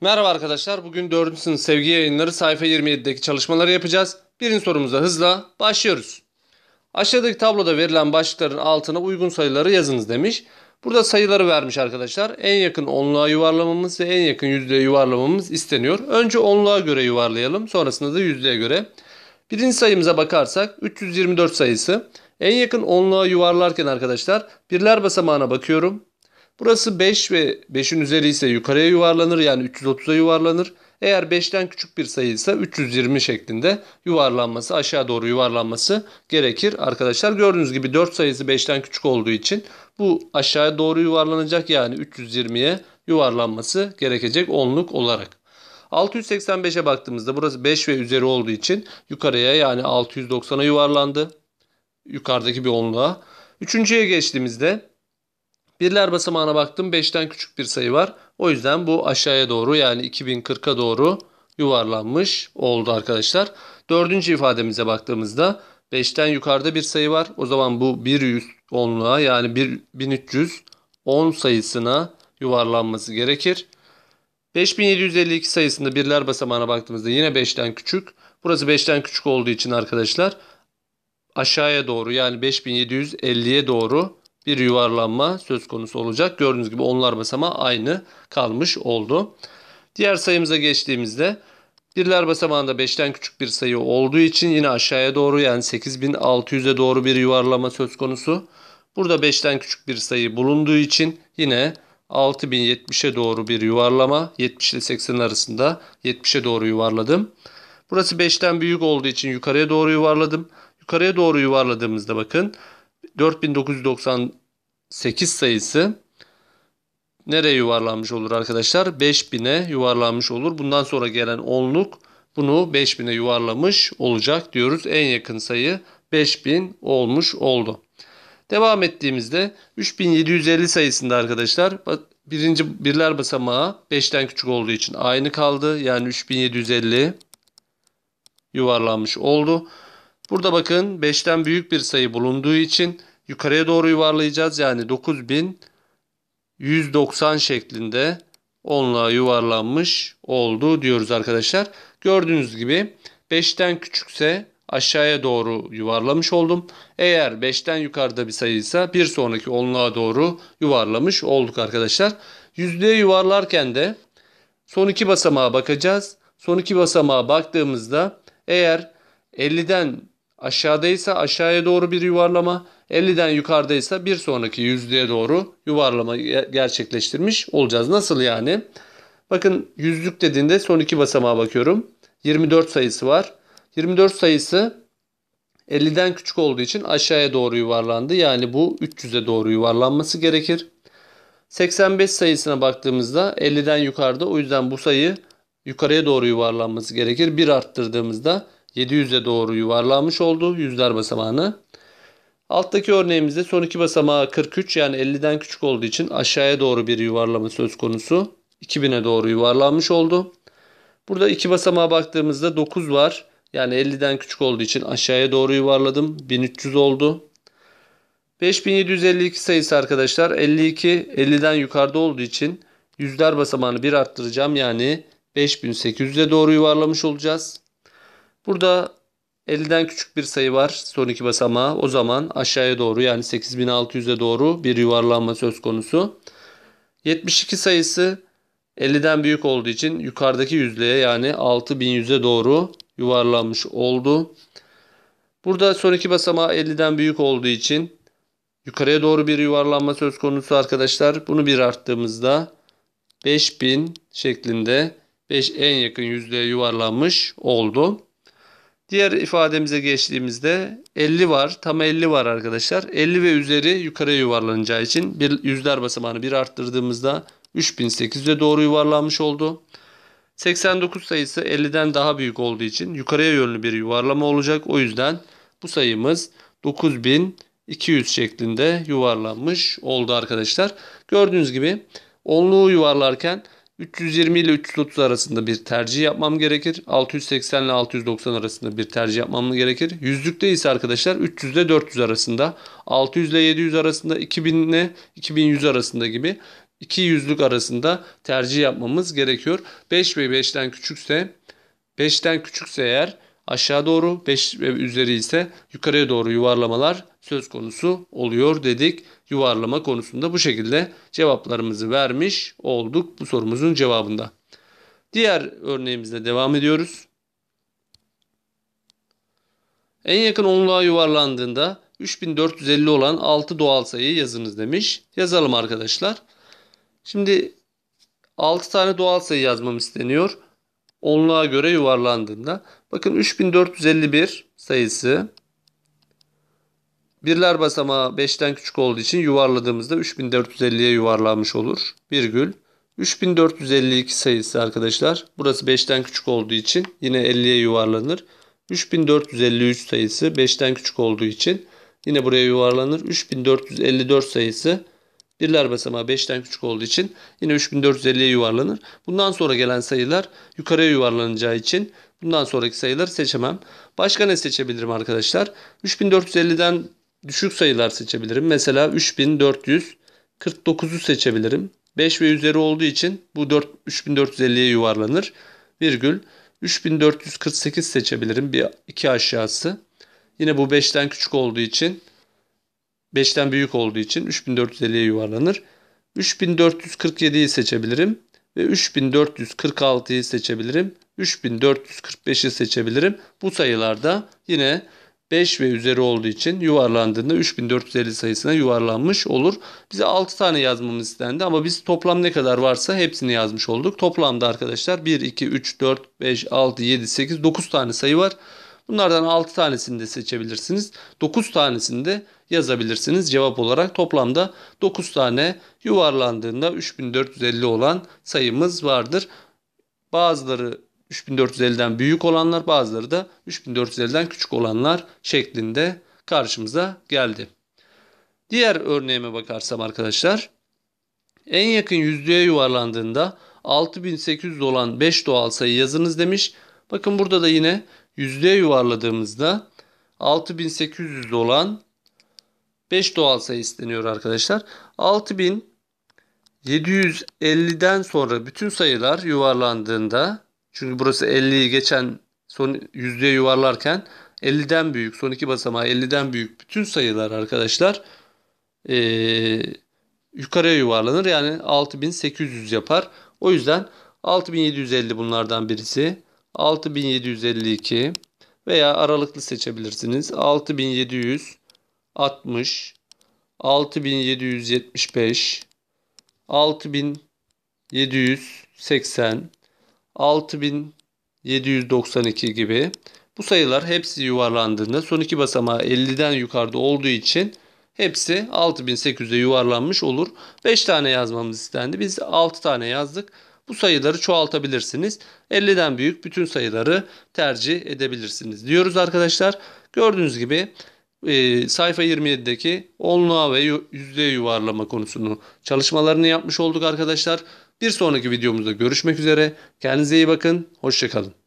Merhaba arkadaşlar. Bugün 4. sınıf sevgi yayınları sayfa 27'deki çalışmaları yapacağız. Birinci sorumuza hızla başlıyoruz. Aşağıdaki tabloda verilen başlıkların altına uygun sayıları yazınız demiş. Burada sayıları vermiş arkadaşlar. En yakın onluğa yuvarlamamız ve en yakın yüzdeye yuvarlamamız isteniyor. Önce onluğa göre yuvarlayalım. Sonrasında da yüzdeye göre. Birinci sayımıza bakarsak 324 sayısı. En yakın onluğa yuvarlarken arkadaşlar birler basamağına bakıyorum. Burası 5 ve 5'in üzeri ise yukarıya yuvarlanır yani 330'a yuvarlanır. Eğer 5'ten küçük bir sayı ise 320 şeklinde yuvarlanması aşağı doğru yuvarlanması gerekir. Arkadaşlar gördüğünüz gibi 4 sayısı 5'ten küçük olduğu için bu aşağı doğru yuvarlanacak yani 320'ye yuvarlanması gerekecek onluk olarak. 685'e baktığımızda burası 5 ve üzeri olduğu için yukarıya yani 690'a yuvarlandı. Yukarıdaki bir onluğa. Üçüncüye geçtiğimizde Birler basamağına baktım 5'ten küçük bir sayı var. O yüzden bu aşağıya doğru yani 2040'a doğru yuvarlanmış oldu arkadaşlar. Dördüncü ifademize baktığımızda 5'ten yukarıda bir sayı var. O zaman bu 100 yani 1310 sayısına yuvarlanması gerekir. 5752 sayısında birler basamağına baktığımızda yine 5'ten küçük. Burası 5'ten küçük olduğu için arkadaşlar aşağıya doğru yani 5750'ye doğru bir yuvarlanma söz konusu olacak. Gördüğünüz gibi onlar basamağı aynı kalmış oldu. Diğer sayımıza geçtiğimizde birler basamağında 5'ten küçük bir sayı olduğu için yine aşağıya doğru yani 8600'e doğru bir yuvarlama söz konusu. Burada 5'ten küçük bir sayı bulunduğu için yine 6070'e doğru bir yuvarlama 70 ile 80 arasında 70'e doğru yuvarladım. Burası 5'ten büyük olduğu için yukarıya doğru yuvarladım. Yukarıya doğru yuvarladığımızda bakın 4998 sayısı nereye yuvarlanmış olur arkadaşlar? 5000'e yuvarlanmış olur. Bundan sonra gelen onluk bunu 5000'e yuvarlamış olacak diyoruz. En yakın sayı 5000 olmuş oldu. Devam ettiğimizde 3750 sayısında arkadaşlar birinci birler basamağı 5'ten küçük olduğu için aynı kaldı. Yani 3750 yuvarlanmış oldu. Burada bakın 5'ten büyük bir sayı bulunduğu için yukarıya doğru yuvarlayacağız. Yani 9190 şeklinde onluğa yuvarlanmış oldu diyoruz arkadaşlar. Gördüğünüz gibi 5'ten küçükse aşağıya doğru yuvarlamış oldum. Eğer 5'ten yukarıda bir sayıysa bir sonraki onluğa doğru yuvarlamış olduk arkadaşlar. Yüzdeye yuvarlarken de son iki basamağa bakacağız. Son iki basamağa baktığımızda eğer 50'den Aşağıdaysa aşağıya doğru bir yuvarlama, 50'den yukarıdaysa bir sonraki yüzlüğe doğru yuvarlama gerçekleştirmiş olacağız. Nasıl yani? Bakın yüzlük dediğinde son iki basamağa bakıyorum. 24 sayısı var. 24 sayısı 50'den küçük olduğu için aşağıya doğru yuvarlandı. Yani bu 300'e doğru yuvarlanması gerekir. 85 sayısına baktığımızda 50'den yukarıda o yüzden bu sayı yukarıya doğru yuvarlanması gerekir. 1 arttırdığımızda 700'e doğru yuvarlanmış oldu yüzler basamağını. Alttaki örneğimizde son iki basamağı 43 yani 50'den küçük olduğu için aşağıya doğru bir yuvarlama söz konusu. 2000'e doğru yuvarlanmış oldu. Burada iki basamağa baktığımızda 9 var. Yani 50'den küçük olduğu için aşağıya doğru yuvarladım. 1300 oldu. 5752 sayısı arkadaşlar 52 50'den yukarıda olduğu için yüzler basamağını bir arttıracağım. Yani 5800'e doğru yuvarlamış olacağız. Burada 50'den küçük bir sayı var son iki basamağı. O zaman aşağıya doğru yani 8600'e doğru bir yuvarlanma söz konusu. 72 sayısı 50'den büyük olduğu için yukarıdaki yüzlüğe yani 6100'e doğru yuvarlanmış oldu. Burada son iki basamağı 50'den büyük olduğu için yukarıya doğru bir yuvarlanma söz konusu arkadaşlar. Bunu bir arttığımızda 5000 şeklinde 5 en yakın yüzlüğe yuvarlanmış oldu. Diğer ifademize geçtiğimizde 50 var. Tam 50 var arkadaşlar. 50 ve üzeri yukarıya yuvarlanacağı için bir yüzler basamağını bir arttırdığımızda 3008'e doğru yuvarlanmış oldu. 89 sayısı 50'den daha büyük olduğu için yukarıya yönlü bir yuvarlama olacak. O yüzden bu sayımız 9200 şeklinde yuvarlanmış oldu arkadaşlar. Gördüğünüz gibi onluğu yuvarlarken 320 ile 330 arasında bir tercih yapmam gerekir. 680 ile 690 arasında bir tercih yapmam gerekir. Yüzlükte ise arkadaşlar 300 ile 400 arasında, 600 ile 700 arasında, 2000 ile 2100 arasında gibi iki yüzlük arasında tercih yapmamız gerekiyor. 5 ve 5'ten küçükse 5'ten küçükse eğer aşağı doğru 5 ve üzeri ise yukarıya doğru yuvarlamalar söz konusu oluyor dedik. Yuvarlama konusunda bu şekilde cevaplarımızı vermiş olduk bu sorumuzun cevabında. Diğer örneğimizle devam ediyoruz. En yakın onluğa yuvarlandığında 3450 olan 6 doğal sayıyı yazınız demiş. Yazalım arkadaşlar. Şimdi 6 tane doğal sayı yazmam isteniyor onluğa göre yuvarlandığında bakın 3451 sayısı birler basamağı 5'ten küçük olduğu için yuvarladığımızda 3450'ye yuvarlanmış olur. Virgül 3452 sayısı arkadaşlar. Burası 5'ten küçük olduğu için yine 50'ye yuvarlanır. 3453 sayısı 5'ten küçük olduğu için yine buraya yuvarlanır. 3454 sayısı Birler basamağı 5'ten küçük olduğu için yine 3450'ye yuvarlanır. Bundan sonra gelen sayılar yukarıya yuvarlanacağı için bundan sonraki sayıları seçemem. Başka ne seçebilirim arkadaşlar? 3450'den düşük sayılar seçebilirim. Mesela 3449'u seçebilirim. 5 ve üzeri olduğu için bu 4, 3450'ye yuvarlanır. Virgül 3448 seçebilirim. Bir iki aşağısı. Yine bu 5'ten küçük olduğu için 5'ten büyük olduğu için 3450'ye yuvarlanır. 3447'yi seçebilirim ve 3446'yı seçebilirim. 3445'i seçebilirim. Bu sayılarda yine 5 ve üzeri olduğu için yuvarlandığında 3450 sayısına yuvarlanmış olur. Bize 6 tane yazmamız istendi ama biz toplam ne kadar varsa hepsini yazmış olduk. Toplamda arkadaşlar 1, 2, 3, 4, 5, 6, 7, 8, 9 tane sayı var. Bunlardan 6 tanesini de seçebilirsiniz. 9 tanesini de yazabilirsiniz. Cevap olarak toplamda 9 tane yuvarlandığında 3450 olan sayımız vardır. Bazıları 3450'den büyük olanlar bazıları da 3450'den küçük olanlar şeklinde karşımıza geldi. Diğer örneğime bakarsam arkadaşlar en yakın yüzlüğe yuvarlandığında 6800 olan 5 doğal sayı yazınız demiş. Bakın burada da yine yüzlüğe yuvarladığımızda 6800 olan 5 doğal sayı isteniyor arkadaşlar. 6750'den sonra bütün sayılar yuvarlandığında çünkü burası 50'yi geçen son yüzdeye yuvarlarken 50'den büyük son iki basamağı 50'den büyük bütün sayılar arkadaşlar e, yukarıya yuvarlanır. Yani 6800 yapar. O yüzden 6750 bunlardan birisi. 6752 veya aralıklı seçebilirsiniz. 6700 60 6775 6780 6792 gibi bu sayılar hepsi yuvarlandığında son iki basamağı 50'den yukarıda olduğu için hepsi 6800'e yuvarlanmış olur. 5 tane yazmamız istendi. Biz 6 tane yazdık. Bu sayıları çoğaltabilirsiniz. 50'den büyük bütün sayıları tercih edebilirsiniz diyoruz arkadaşlar. Gördüğünüz gibi e, sayfa 27'deki onluğa ve yüzdeye yuvarlama konusunu çalışmalarını yapmış olduk arkadaşlar. Bir sonraki videomuzda görüşmek üzere. Kendinize iyi bakın. Hoşçakalın.